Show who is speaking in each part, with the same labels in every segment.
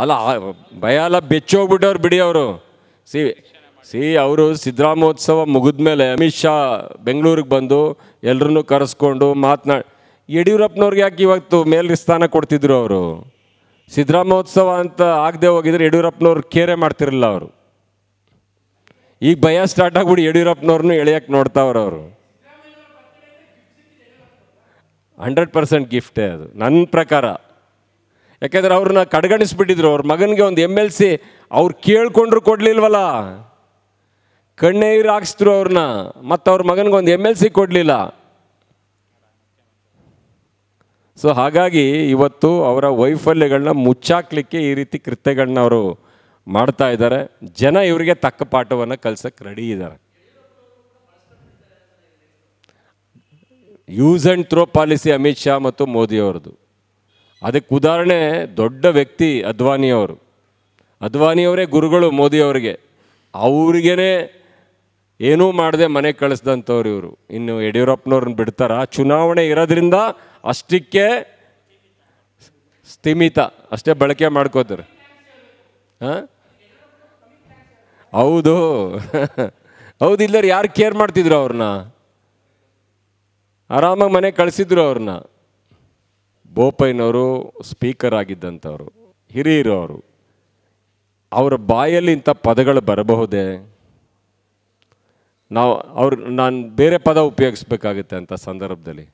Speaker 1: ಅಲ್ಲ ಭಯ ಎಲ್ಲ ಬೆಚ್ಚೋಗ್ಬಿಟ್ಟವ್ರು ಬಿಡಿ ಅವರು ಸಿ ಸಿ ಅವರು ಸಿದ್ದರಾಮೋತ್ಸವ ಮುಗಿದ ಮೇಲೆ ಅಮಿತ್ ಶಾ ಬೆಂಗಳೂರಿಗೆ ಬಂದು ಎಲ್ಲರನ್ನೂ ಕರೆಸ್ಕೊಂಡು ಮಾತನಾ ಯಡಿಯೂರಪ್ಪನವ್ರಿಗೆ ಯಾಕೆ ಇವತ್ತು ಮೇಲಿನ ಸ್ಥಾನ ಕೊಡ್ತಿದ್ರು ಅವರು ಸಿದ್ದರಾಮೋತ್ಸವ ಅಂತ ಆಗದೆ ಹೋಗಿದ್ರೆ ಯಡಿಯೂರಪ್ಪನವ್ರು ಕೇರೆ ಮಾಡ್ತಿರಲಿಲ್ಲ ಅವರು ಈಗ ಭಯ ಸ್ಟಾರ್ಟ್ ಆಗ್ಬಿಡಿ ಯಡಿಯೂರಪ್ಪನವ್ರನ್ನೂ ಎಳೆಯಕ್ಕೆ ನೋಡ್ತಾವ್ರು ಅವರು ಹಂಡ್ರೆಡ್ ಪರ್ಸೆಂಟ್ ಗಿಫ್ಟೇ ಅದು ನನ್ನ ಪ್ರಕಾರ ಯಾಕೆಂದ್ರೆ ಅವ್ರನ್ನ ಕಡೆಗಣಿಸ್ಬಿಟ್ಟಿದ್ರು ಅವ್ರ ಮಗನಿಗೆ ಒಂದು ಎಮ್ ಎಲ್ ಸಿ ಅವ್ರು ಕೇಳ್ಕೊಂಡ್ರು ಕೊಡಲಿಲ್ವಲ್ಲ ಕಣ್ಣೀರು ಹಾಕ್ಸಿದ್ರು ಅವ್ರನ್ನ ಮತ್ತು ಅವ್ರ ಮಗನಿಗೆ ಒಂದು ಎಮ್ ಎಲ್ ಸಿ ಕೊಡಲಿಲ್ಲ ಸೊ ಹಾಗಾಗಿ ಇವತ್ತು ಅವರ ವೈಫಲ್ಯಗಳನ್ನ ಮುಚ್ಚಾಕ್ಲಿಕ್ಕೆ ಈ ರೀತಿ ಕೃತ್ಯಗಳನ್ನ ಅವರು ಮಾಡ್ತಾ ಇದ್ದಾರೆ ಜನ ಇವರಿಗೆ ತಕ್ಕ ಪಾಠವನ್ನು ಕಲ್ಸಕ್ಕೆ ರೆಡಿ ಇದ್ದಾರೆ use and throw policy Amit Shah ಮತ್ತು ಮೋದಿಯವ್ರದ್ದು ಅದಕ್ಕೆ ಉದಾಹರಣೆ ದೊಡ್ಡ ವ್ಯಕ್ತಿ ಅದ್ವಾನಿಯವರು ಅದ್ವಾನಿಯವರೇ ಗುರುಗಳು ಮೋದಿಯವರಿಗೆ ಅವ್ರಿಗೇ ಏನೂ ಮಾಡದೆ ಮನೆ ಕಳಿಸ್ದಂಥವ್ರು ಇವರು ಇನ್ನು ಯಡಿಯೂರಪ್ಪನವ್ರನ್ನ ಬಿಡ್ತಾರ ಚುನಾವಣೆ ಇರೋದ್ರಿಂದ ಅಷ್ಟಕ್ಕೆ ಸ್ಥಿಮಿತ ಅಷ್ಟೇ ಬಳಕೆ ಮಾಡ್ಕೋತಾರೆ ಹಾಂ ಹೌದು ಹೌದು ಇಲ್ಲರು ಯಾರು ಕೇರ್ ಮಾಡ್ತಿದ್ರು ಅವ್ರನ್ನ ಆರಾಮಾಗಿ ಮನೆ ಕಳಿಸಿದ್ರು ಅವ್ರನ್ನ ಬೋಪಯ್ಯನವರು ಸ್ಪೀಕರ್ ಆಗಿದ್ದಂಥವ್ರು ಹಿರಿಯರು ಅವರು ಅವರ ಬಾಯಲ್ಲಿ ಇಂಥ ಪದಗಳು ಬರಬಹುದೇ ನಾವು ಅವ್ರು ನಾನು ಬೇರೆ ಪದ ಉಪಯೋಗಿಸ್ಬೇಕಾಗುತ್ತೆ ಅಂತ ಸಂದರ್ಭದಲ್ಲಿ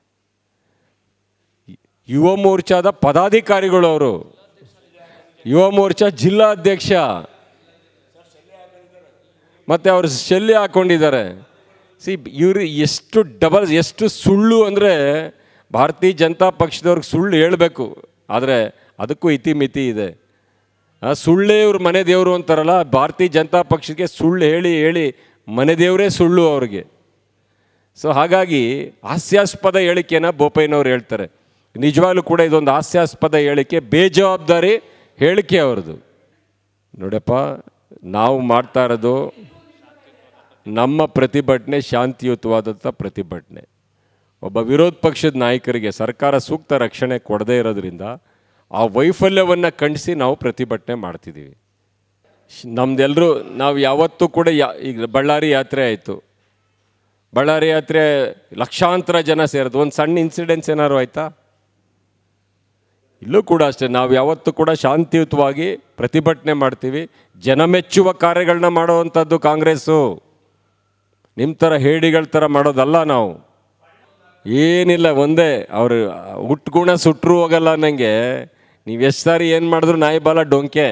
Speaker 1: ಯುವ ಮೋರ್ಚಾದ ಪದಾಧಿಕಾರಿಗಳು ಅವರು ಯುವ ಮೋರ್ಚಾ ಜಿಲ್ಲಾಧ್ಯಕ್ಷ ಮತ್ತು ಅವರು ಶಲ್ಯ ಹಾಕ್ಕೊಂಡಿದ್ದಾರೆ ಸಿ ಇವರು ಎಷ್ಟು ಡಬಲ್ ಎಷ್ಟು ಸುಳ್ಳು ಅಂದರೆ ಭಾರತೀಯ ಜನತಾ ಪಕ್ಷದವ್ರಿಗೆ ಸುಳ್ಳು ಹೇಳಬೇಕು ಆದರೆ ಅದಕ್ಕೂ ಇತಿಮಿತಿ ಇದೆ ಸುಳ್ಳೇ ಇವ್ರ ಮನೆ ದೇವರು ಅಂತಾರಲ್ಲ ಭಾರತೀಯ ಜನತಾ ಪಕ್ಷಕ್ಕೆ ಸುಳ್ಳು ಹೇಳಿ ಹೇಳಿ ಮನೆ ದೇವರೇ ಸುಳ್ಳು ಅವ್ರಿಗೆ ಸೊ ಹಾಗಾಗಿ ಹಾಸ್ಯಾಸ್ಪದ ಹೇಳಿಕೆನ ಬೋಪಯ್ಯನವ್ರು ಹೇಳ್ತಾರೆ ನಿಜವಾಗ್ಲೂ ಕೂಡ ಇದೊಂದು ಹಾಸ್ಯಾಸ್ಪದ ಹೇಳಿಕೆ ಬೇಜವಾಬ್ದಾರಿ ಹೇಳಿಕೆ ಅವ್ರದ್ದು ನೋಡಪ್ಪ ನಾವು ಮಾಡ್ತಾ ಇರೋದು ನಮ್ಮ ಪ್ರತಿಭಟನೆ ಶಾಂತಿಯುತವಾದಂಥ ಪ್ರತಿಭಟನೆ ಒಬ್ಬ ವಿರೋಧ ಪಕ್ಷದ ನಾಯಕರಿಗೆ ಸರ್ಕಾರ ಸೂಕ್ತ ರಕ್ಷಣೆ ಕೊಡದೇ ಇರೋದ್ರಿಂದ ಆ ವೈಫಲ್ಯವನ್ನು ಖಂಡಿಸಿ ನಾವು ಪ್ರತಿಭಟನೆ ಮಾಡ್ತಿದ್ದೀವಿ ನಮ್ದೆಲ್ಲರೂ ನಾವು ಯಾವತ್ತೂ ಕೂಡ ಯಾ ಈಗ ಬಳ್ಳಾರಿ ಯಾತ್ರೆ ಆಯಿತು ಬಳ್ಳಾರಿ ಯಾತ್ರೆ ಲಕ್ಷಾಂತರ ಜನ ಸೇರೋದು ಒಂದು ಸಣ್ಣ ಇನ್ಸಿಡೆನ್ಸ್ ಏನಾದ್ರು ಆಯಿತಾ ಇಲ್ಲೂ ಕೂಡ ಅಷ್ಟೇ ನಾವು ಯಾವತ್ತೂ ಕೂಡ ಶಾಂತಿಯುತವಾಗಿ ಪ್ರತಿಭಟನೆ ಮಾಡ್ತೀವಿ ಜನ ಮೆಚ್ಚುವ ಕಾರ್ಯಗಳನ್ನ ಮಾಡೋವಂಥದ್ದು ಕಾಂಗ್ರೆಸ್ಸು ನಿಮ್ಮ ಥರ ಹೇಡಿಗಳ ಥರ ಮಾಡೋದಲ್ಲ ನಾವು ಏನಿಲ್ಲ ಒಂದೇ ಅವರು ಹುಟ್ಟು ಗುಣ ಸುಟ್ಟರು ಹೋಗಲ್ಲ ನನಗೆ ನೀವು ಎಷ್ಟು ಸಾರಿ ಏನು ಮಾಡಿದ್ರು ನಾಯಿ ಬಾಲ ಡೊಂಕೆ